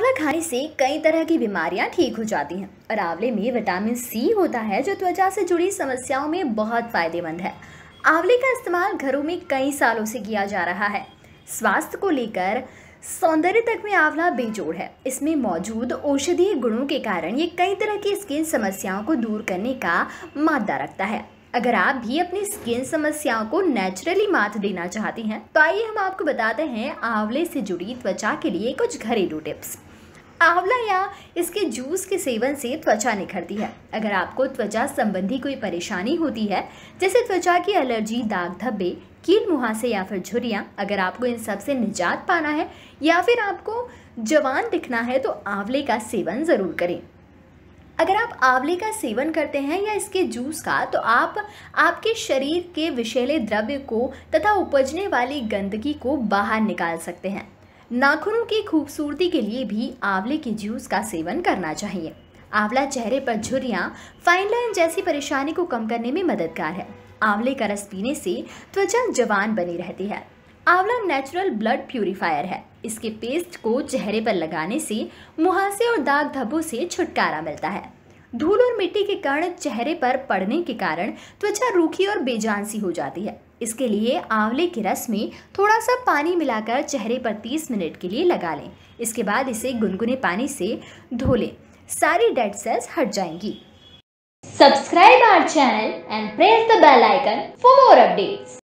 आंवला खाने से कई तरह की बीमारियां ठीक हो जाती हैं और आंवले में विटामिन सी होता है जो त्वचा से जुड़ी समस्याओं में बहुत फ़ायदेमंद है आंवले का इस्तेमाल घरों में कई सालों से किया जा रहा है स्वास्थ्य को लेकर सौंदर्य तक में आंवला बेजोड़ है इसमें मौजूद औषधीय गुणों के कारण ये कई तरह की स्किन समस्याओं को दूर करने का मादा रखता है अगर आप भी अपनी स्किन समस्याओं को नेचुरली मात देना चाहती हैं तो आइए हम आपको बताते हैं आंवले से जुड़ी त्वचा के लिए कुछ घरेलू टिप्स आंवला या इसके जूस के सेवन से त्वचा निखरती है अगर आपको त्वचा संबंधी कोई परेशानी होती है जैसे त्वचा की एलर्जी दाग धब्बे कील मुहासे या फिर झुरियाँ अगर आपको इन सब से निजात पाना है या फिर आपको जवान दिखना है तो आंवले का सेवन ज़रूर करें अगर आप आंवले का सेवन करते हैं या इसके जूस का तो आप आपके शरीर के विषैले द्रव्य को तथा उपजने वाली गंदगी को बाहर निकाल सकते हैं नाखूनों की खूबसूरती के लिए भी आंवले के जूस का सेवन करना चाहिए आंवला चेहरे पर झुरियाँ फाइन लाइन जैसी परेशानी को कम करने में मददगार है आंवले का रस पीने से त्वचा जवान बनी रहती है आंवला नेचुरल ब्लड प्यूरिफायर है इसके पेस्ट को चेहरे पर लगाने से मुहासे और दाग धब्बों से छुटकारा मिलता है धूल और मिट्टी के कण चेहरे पर पड़ने के कारण त्वचा रूखी और बेजान सी हो जाती है इसके लिए आंवले के रस में थोड़ा सा पानी मिलाकर चेहरे पर 30 मिनट के लिए लगा लें इसके बाद इसे गुनगुने पानी से धो लें सारी डेड सेल्स हट जाएंगी subscribe our channel and press the bell icon for more updates